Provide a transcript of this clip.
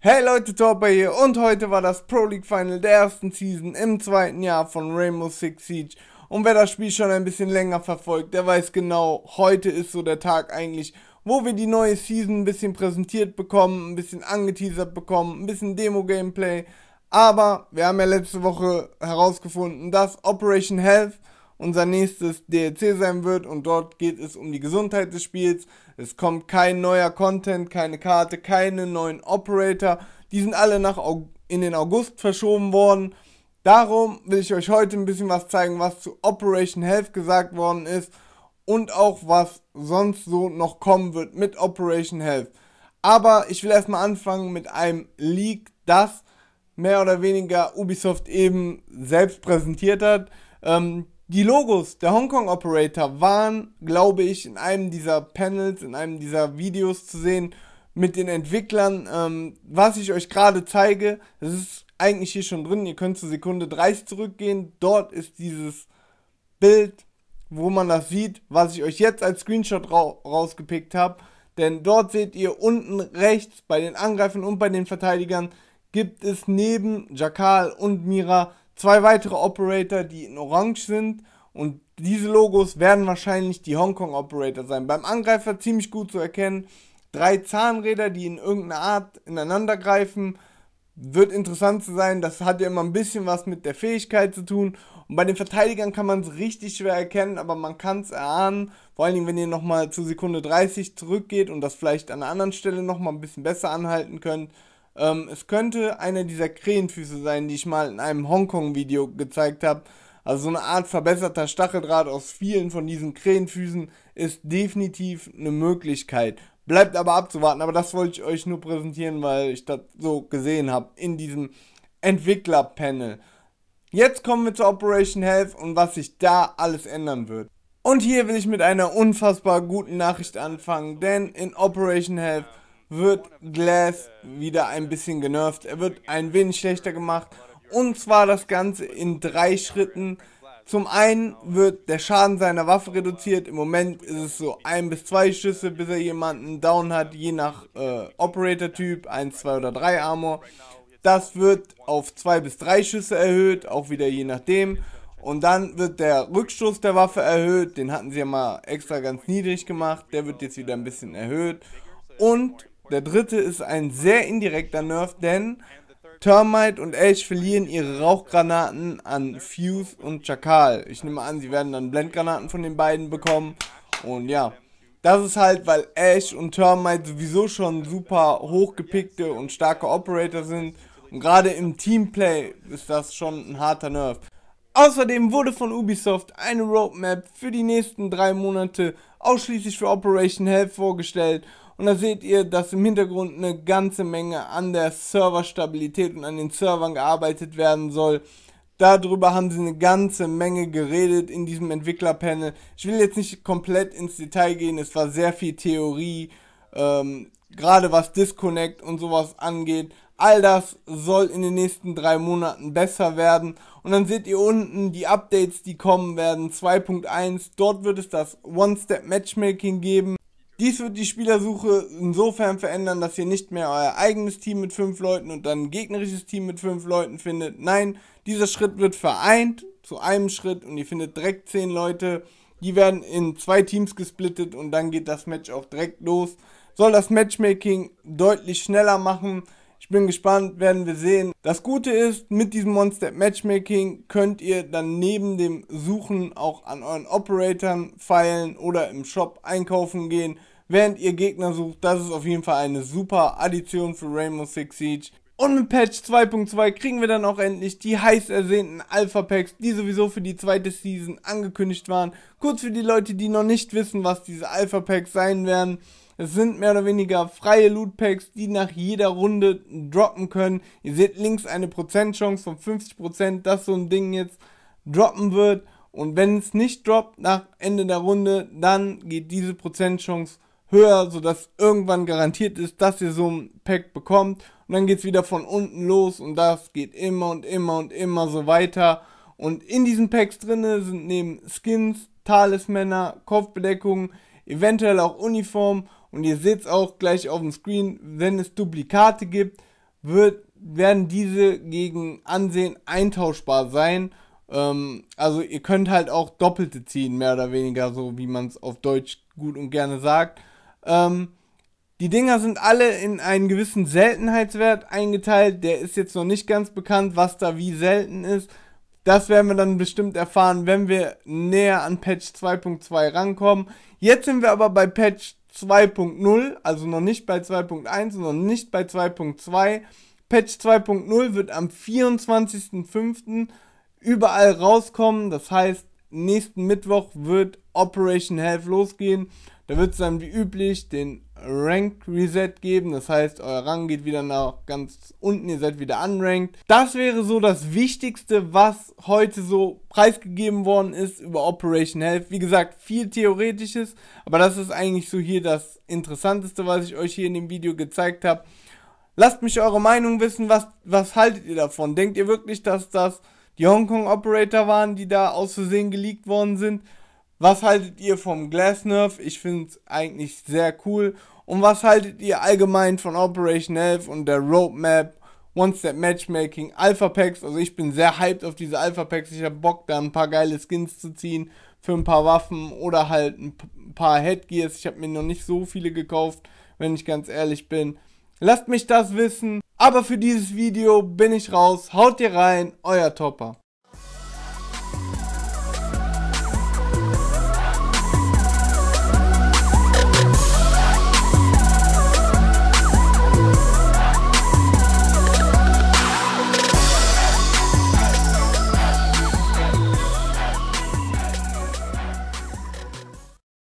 Hey Leute, Torpe hier und heute war das Pro League Final der ersten Season im zweiten Jahr von Rainbow Six Siege. Und wer das Spiel schon ein bisschen länger verfolgt, der weiß genau, heute ist so der Tag eigentlich, wo wir die neue Season ein bisschen präsentiert bekommen, ein bisschen angeteasert bekommen, ein bisschen Demo-Gameplay. Aber wir haben ja letzte Woche herausgefunden, dass Operation Health unser nächstes DLC sein wird und dort geht es um die Gesundheit des Spiels. Es kommt kein neuer Content, keine Karte, keine neuen Operator. Die sind alle nach in den August verschoben worden. Darum will ich euch heute ein bisschen was zeigen, was zu Operation Health gesagt worden ist und auch was sonst so noch kommen wird mit Operation Health. Aber ich will erstmal anfangen mit einem Leak, das mehr oder weniger Ubisoft eben selbst präsentiert hat. Ähm, die Logos der Hong Kong Operator waren, glaube ich, in einem dieser Panels, in einem dieser Videos zu sehen mit den Entwicklern. Ähm, was ich euch gerade zeige, das ist eigentlich hier schon drin. Ihr könnt zur Sekunde 30 zurückgehen. Dort ist dieses Bild, wo man das sieht, was ich euch jetzt als Screenshot ra rausgepickt habe. Denn dort seht ihr unten rechts bei den Angreifern und bei den Verteidigern gibt es neben Jakal und Mira zwei weitere Operator, die in Orange sind und diese Logos werden wahrscheinlich die Hongkong Operator sein. Beim Angreifer ziemlich gut zu erkennen. Drei Zahnräder, die in irgendeiner Art ineinander greifen. Wird interessant zu sein. Das hat ja immer ein bisschen was mit der Fähigkeit zu tun. Und bei den Verteidigern kann man es richtig schwer erkennen, aber man kann es erahnen. Vor allen Dingen, wenn ihr nochmal zur Sekunde 30 zurückgeht und das vielleicht an einer anderen Stelle nochmal ein bisschen besser anhalten könnt. Ähm, es könnte einer dieser Krähenfüße sein, die ich mal in einem Hongkong-Video gezeigt habe. Also so eine Art verbesserter Stacheldraht aus vielen von diesen Krähenfüßen ist definitiv eine Möglichkeit. Bleibt aber abzuwarten, aber das wollte ich euch nur präsentieren, weil ich das so gesehen habe in diesem Entwickler-Panel. Jetzt kommen wir zu Operation Health und was sich da alles ändern wird. Und hier will ich mit einer unfassbar guten Nachricht anfangen, denn in Operation Health wird Glass wieder ein bisschen genervt. Er wird ein wenig schlechter gemacht. Und zwar das Ganze in drei Schritten. Zum einen wird der Schaden seiner Waffe reduziert. Im Moment ist es so ein bis zwei Schüsse, bis er jemanden down hat, je nach äh, Operator-Typ, 1, 2 oder 3 Armor. Das wird auf zwei bis drei Schüsse erhöht, auch wieder je nachdem. Und dann wird der Rückstoß der Waffe erhöht. Den hatten sie ja mal extra ganz niedrig gemacht. Der wird jetzt wieder ein bisschen erhöht. Und der dritte ist ein sehr indirekter Nerf, denn Termite und Ash verlieren ihre Rauchgranaten an Fuse und Chakal. Ich nehme an, sie werden dann Blendgranaten von den beiden bekommen. Und ja, das ist halt, weil Ash und Termite sowieso schon super hochgepickte und starke Operator sind. Und gerade im Teamplay ist das schon ein harter Nerf. Außerdem wurde von Ubisoft eine Roadmap für die nächsten drei Monate ausschließlich für Operation Hell vorgestellt. Und da seht ihr, dass im Hintergrund eine ganze Menge an der Serverstabilität und an den Servern gearbeitet werden soll. Darüber haben sie eine ganze Menge geredet in diesem Entwicklerpanel. Ich will jetzt nicht komplett ins Detail gehen, es war sehr viel Theorie, ähm, gerade was Disconnect und sowas angeht. All das soll in den nächsten drei Monaten besser werden. Und dann seht ihr unten die Updates, die kommen werden. 2.1, dort wird es das One-Step-Matchmaking geben. Dies wird die Spielersuche insofern verändern, dass ihr nicht mehr euer eigenes Team mit fünf Leuten und dann ein gegnerisches Team mit fünf Leuten findet. Nein, dieser Schritt wird vereint zu einem Schritt und ihr findet direkt zehn Leute. Die werden in zwei Teams gesplittet und dann geht das Match auch direkt los. Soll das Matchmaking deutlich schneller machen ich bin gespannt, werden wir sehen. Das Gute ist, mit diesem Monster Matchmaking könnt ihr dann neben dem Suchen auch an euren Operatoren feilen oder im Shop einkaufen gehen, während ihr Gegner sucht. Das ist auf jeden Fall eine super Addition für Rainbow Six Siege. Und mit Patch 2.2 kriegen wir dann auch endlich die heiß ersehnten Alpha Packs, die sowieso für die zweite Season angekündigt waren. Kurz für die Leute, die noch nicht wissen, was diese Alpha Packs sein werden. Es sind mehr oder weniger freie Loot Packs, die nach jeder Runde droppen können. Ihr seht links eine Prozentchance von 50%, dass so ein Ding jetzt droppen wird. Und wenn es nicht droppt nach Ende der Runde, dann geht diese Prozentchance höher, sodass irgendwann garantiert ist, dass ihr so ein Pack bekommt. Und dann geht es wieder von unten los und das geht immer und immer und immer so weiter. Und in diesen Packs drinne sind neben Skins, Talismänner, Kopfbedeckungen, eventuell auch Uniformen und ihr seht es auch gleich auf dem Screen, wenn es Duplikate gibt, wird, werden diese gegen Ansehen eintauschbar sein. Ähm, also ihr könnt halt auch Doppelte ziehen, mehr oder weniger, so wie man es auf Deutsch gut und gerne sagt. Ähm, die Dinger sind alle in einen gewissen Seltenheitswert eingeteilt. Der ist jetzt noch nicht ganz bekannt, was da wie selten ist. Das werden wir dann bestimmt erfahren, wenn wir näher an Patch 2.2 rankommen. Jetzt sind wir aber bei Patch 2.0, also noch nicht bei 2.1, sondern nicht bei 2.2. Patch 2.0 wird am 24.05. überall rauskommen. Das heißt, nächsten Mittwoch wird Operation Health losgehen. Da wird es dann wie üblich den Rank Reset geben. Das heißt, euer Rang geht wieder nach ganz unten, ihr seid wieder unranked. Das wäre so das Wichtigste, was heute so preisgegeben worden ist über Operation Health. Wie gesagt, viel Theoretisches, aber das ist eigentlich so hier das Interessanteste, was ich euch hier in dem Video gezeigt habe. Lasst mich eure Meinung wissen, was, was haltet ihr davon? Denkt ihr wirklich, dass das die Hongkong Operator waren, die da aus Versehen geleakt worden sind? Was haltet ihr vom Glass Nerf? Ich finde es eigentlich sehr cool und was haltet ihr allgemein von Operation 11 und der Roadmap, One-Step-Matchmaking, Alpha-Packs? Also ich bin sehr hyped auf diese Alpha-Packs. Ich habe Bock, da ein paar geile Skins zu ziehen für ein paar Waffen oder halt ein paar Headgears. Ich habe mir noch nicht so viele gekauft, wenn ich ganz ehrlich bin. Lasst mich das wissen. Aber für dieses Video bin ich raus. Haut ihr rein, euer Topper.